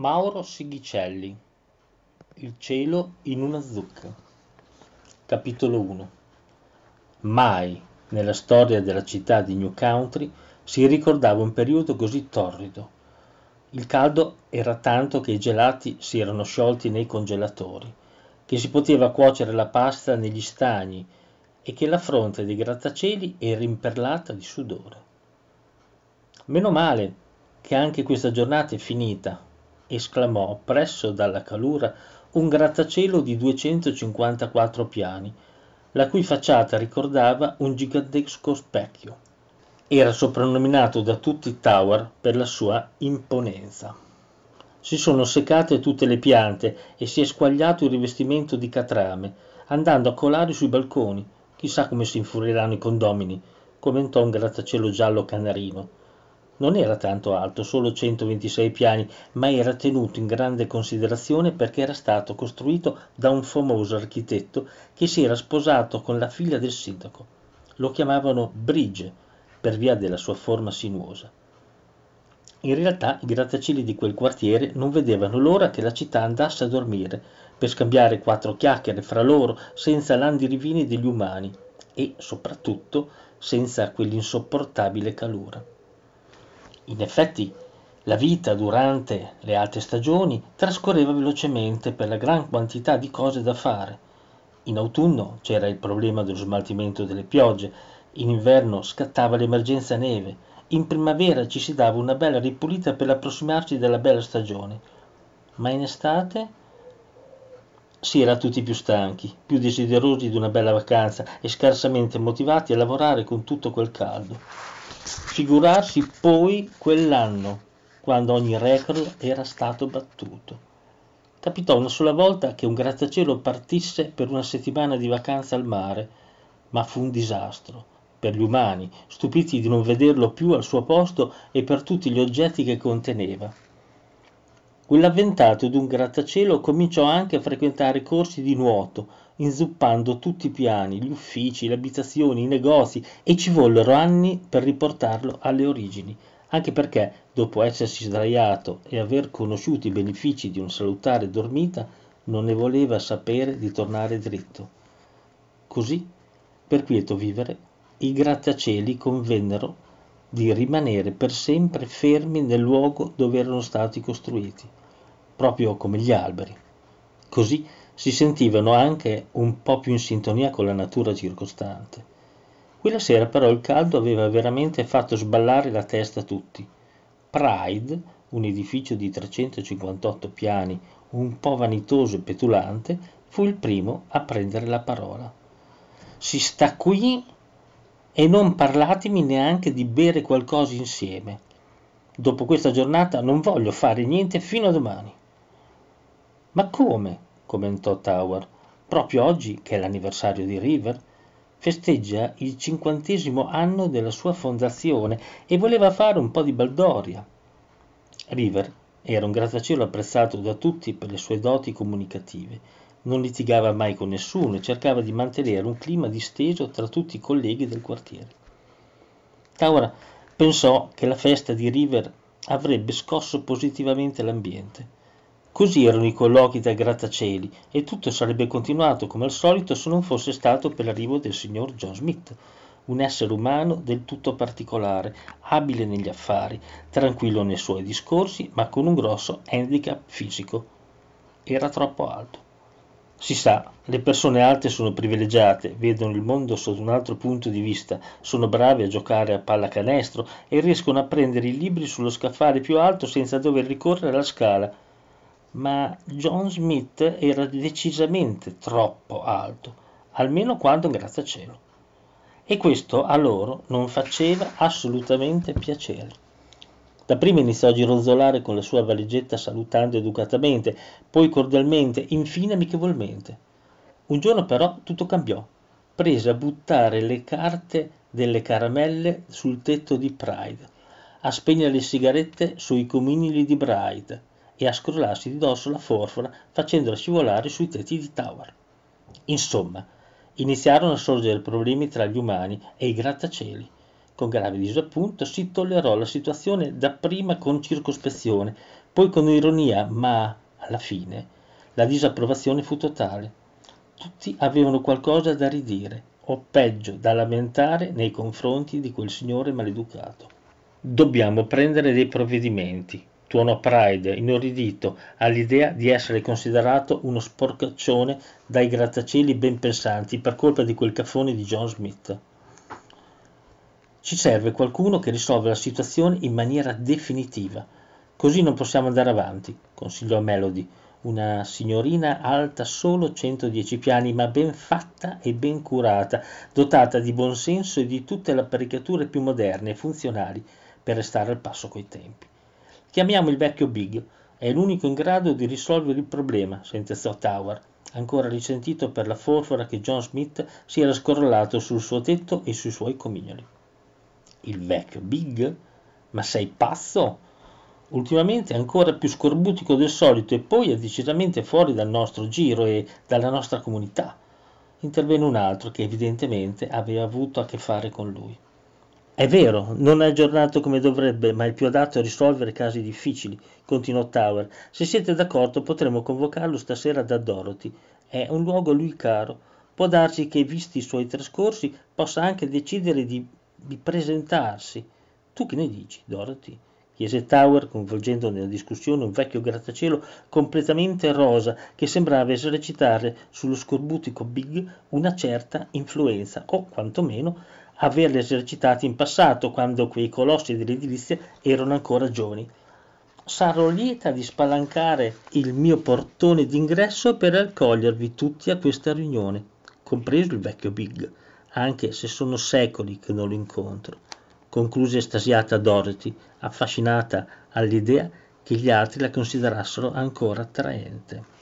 Mauro Sigicelli Il cielo in una zucca Capitolo 1 Mai nella storia della città di New Country si ricordava un periodo così torrido. Il caldo era tanto che i gelati si erano sciolti nei congelatori, che si poteva cuocere la pasta negli stagni e che la fronte dei grattacieli era imperlata di sudore. Meno male che anche questa giornata è finita, esclamò presso dalla calura un grattacielo di 254 piani, la cui facciata ricordava un gigantesco specchio. Era soprannominato da tutti Tower per la sua imponenza. Si sono seccate tutte le piante e si è squagliato il rivestimento di catrame, andando a colare sui balconi. Chissà come si infuriranno i condomini, commentò un grattacielo giallo canarino, non era tanto alto, solo 126 piani, ma era tenuto in grande considerazione perché era stato costruito da un famoso architetto che si era sposato con la figlia del sindaco. Lo chiamavano Brige per via della sua forma sinuosa. In realtà i grattacieli di quel quartiere non vedevano l'ora che la città andasse a dormire, per scambiare quattro chiacchiere fra loro senza l'andi rivini degli umani e, soprattutto, senza quell'insopportabile calura. In effetti, la vita durante le alte stagioni trascorreva velocemente per la gran quantità di cose da fare. In autunno c'era il problema dello smaltimento delle piogge, in inverno scattava l'emergenza neve, in primavera ci si dava una bella ripulita per l'approssimarsi della bella stagione. Ma in estate si era tutti più stanchi, più desiderosi di una bella vacanza e scarsamente motivati a lavorare con tutto quel caldo. Figurarsi poi quell'anno, quando ogni record era stato battuto. Capitò una sola volta che un grattacielo partisse per una settimana di vacanza al mare, ma fu un disastro per gli umani, stupiti di non vederlo più al suo posto e per tutti gli oggetti che conteneva. Quell'avventato un grattacielo cominciò anche a frequentare corsi di nuoto, inzuppando tutti i piani, gli uffici, le abitazioni, i negozi e ci vollero anni per riportarlo alle origini, anche perché, dopo essersi sdraiato e aver conosciuto i benefici di una salutare dormita, non ne voleva sapere di tornare dritto. Così, per quieto vivere, i grattacieli convennero di rimanere per sempre fermi nel luogo dove erano stati costruiti, proprio come gli alberi. Così si sentivano anche un po' più in sintonia con la natura circostante. Quella sera però il caldo aveva veramente fatto sballare la testa a tutti. Pride, un edificio di 358 piani, un po' vanitoso e petulante, fu il primo a prendere la parola. Si sta qui e non parlatemi neanche di bere qualcosa insieme. Dopo questa giornata non voglio fare niente fino a domani. Ma come? commentò Tower. Proprio oggi, che è l'anniversario di River, festeggia il cinquantesimo anno della sua fondazione e voleva fare un po' di baldoria. River era un grattacielo apprezzato da tutti per le sue doti comunicative. Non litigava mai con nessuno e cercava di mantenere un clima disteso tra tutti i colleghi del quartiere. Taura pensò che la festa di River avrebbe scosso positivamente l'ambiente. Così erano i colloqui da grattacieli e tutto sarebbe continuato come al solito se non fosse stato per l'arrivo del signor John Smith, un essere umano del tutto particolare, abile negli affari, tranquillo nei suoi discorsi, ma con un grosso handicap fisico. Era troppo alto. Si sa, le persone alte sono privilegiate, vedono il mondo sotto un altro punto di vista, sono bravi a giocare a pallacanestro e riescono a prendere i libri sullo scaffale più alto senza dover ricorrere alla scala ma John Smith era decisamente troppo alto, almeno quando quanto cielo. E questo a loro non faceva assolutamente piacere. Dapprima iniziò a gironzolare con la sua valigetta salutando educatamente, poi cordialmente, infine amichevolmente. Un giorno però tutto cambiò. Prese a buttare le carte delle caramelle sul tetto di Pride, a spegnere le sigarette sui cominili di Bride, e a scrollarsi di dosso la forfora facendola scivolare sui tetti di Tower. Insomma, iniziarono a sorgere problemi tra gli umani e i grattacieli. Con grave disappunto si tollerò la situazione dapprima con circospezione, poi con ironia, ma alla fine la disapprovazione fu totale. Tutti avevano qualcosa da ridire, o peggio da lamentare nei confronti di quel signore maleducato. Dobbiamo prendere dei provvedimenti, tuonò Pride, inorridito all'idea di essere considerato uno sporcaccione dai grattacieli ben pensanti per colpa di quel caffone di John Smith. Ci serve qualcuno che risolva la situazione in maniera definitiva. Così non possiamo andare avanti, consigliò a Melody, una signorina alta solo 110 piani, ma ben fatta e ben curata, dotata di buonsenso e di tutte le apparecchiature più moderne e funzionali per restare al passo coi tempi. Chiamiamo il vecchio Big, è l'unico in grado di risolvere il problema, sentenziò Tower, ancora risentito per la forfora che John Smith si era scorollato sul suo tetto e sui suoi comignoli. Il vecchio Big? Ma sei pazzo? Ultimamente è ancora più scorbutico del solito e poi è decisamente fuori dal nostro giro e dalla nostra comunità. Intervenne un altro che evidentemente aveva avuto a che fare con lui. È vero, non è aggiornato come dovrebbe, ma è più adatto a risolvere casi difficili, continuò Tower. Se siete d'accordo potremo convocarlo stasera da Dorothy. È un luogo a lui caro. Può darsi che, visti i suoi trascorsi, possa anche decidere di, di presentarsi. Tu che ne dici, Dorothy? chiese Tower coinvolgendo nella discussione un vecchio grattacielo completamente rosa che sembrava esercitare sullo scorbutico Big una certa influenza o quantomeno averla esercitata in passato quando quei colossi dell'edilizia erano ancora giovani. Sarò lieta di spalancare il mio portone d'ingresso per accogliervi tutti a questa riunione, compreso il vecchio Big, anche se sono secoli che non lo incontro concluse estasiata Dorothy, affascinata all'idea che gli altri la considerassero ancora attraente.